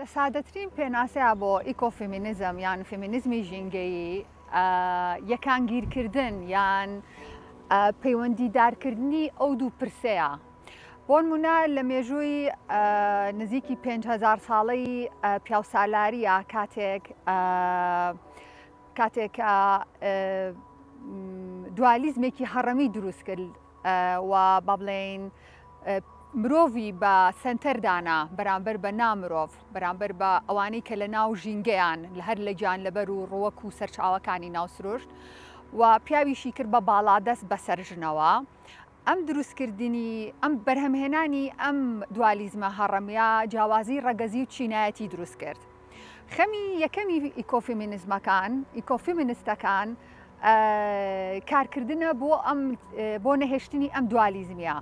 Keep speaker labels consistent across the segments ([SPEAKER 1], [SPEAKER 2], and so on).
[SPEAKER 1] لە سادەترین پێناسەیە بۆ ئیکۆفیمینزم یان فمینزمی ژینگەی یەکانگیرکردن یان پەیوەندی دارکردنی ئەو دوو پرسەیە. بۆن منە لە مێژووی نزیکی 5هزار ساڵی پیاوسالاریە کاتێک کاتێک دوالیزمێکی هەڕەمی دروست کرد و با بڵێن مرۆڤی بە سنتەردانا بەرامبەر بە نامرۆڤ بەرامبەر بە ئەوانەی کە لە ناو ژینگەیان لە هەر لە گیان لەبەر و ڕوەک و سەرچاوەکانی ناوسرشت و پیاویشی کرد بە باڵادەست بەسەرژنەوە ئەم دروستکردنی ئەم بەرهەمهێنانی ئەم دوالیزمە هەڕەمیا جیاوازی ڕەگەزی و چینایەتی دروست کرد. خەمی یەکەمی ئیکۆفیمینزمەکان ئیکۆفیمینستەکان کارکردنە بۆ بۆ نەهێشتنی ئەم دوالیزمە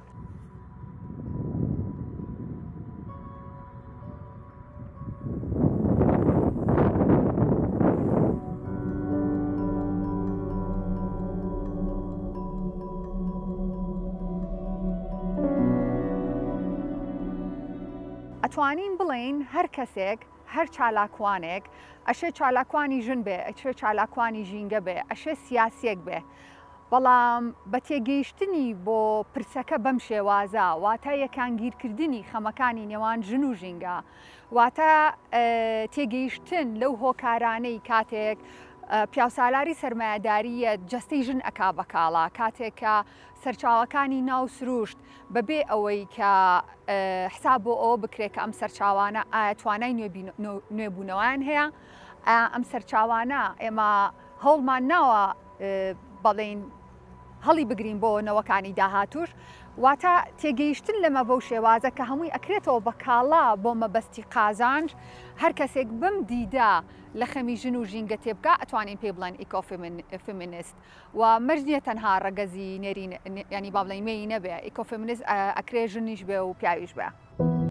[SPEAKER 1] دەتوانین بڵین هەر کەسێک هەر چالاکوانێک ئەشێ چالاکوانی ژن بێ ئەچێ چالاکوانی ژینگە بێ ئەشێ سیاسێک بێ. بەڵام بە تێگەیشتنی بۆ پرسەکە بەم شێوازە واتە یەکانگیرکردنی خەمەکانی نێوان ژن و ژینگە واتە تێگەیشتن لەو هۆکارانەی کاتێک پیاسالاری سرمایهداریە جستەی ژن ئەک بەکاڵا کاتێک کە سەرچاوەکانی ناو سروشت بەبێ ئەوەی کە حساب بۆ ئەو بکرێت کە ئەم سەرچاوانە ئایا توانای نوێبوونەوەیان هەیە ئەم سەرچاوانە ئێمە هەوڵمان ناوە بەڵێن هەڵی بگرین بۆ نەوەکانی داهاتور واتە تێگەیشتن لەمە بەو شێوازە کە هەمووی ئەکرێتەوە بە کاڵا بۆ مەبەستی قازانج هەر کەسێک بم دیدا لە خەمی ژن و ژینگە تێبگا ئەتوانین پێ بڵێن ئیکۆفمینست و مەرجە تەنها ڕەگەزی نێری ینی باڵەیمەی نەبێ ئیکۆفمینست ئەکرێ ژنیش بێ و پیاویش بێ.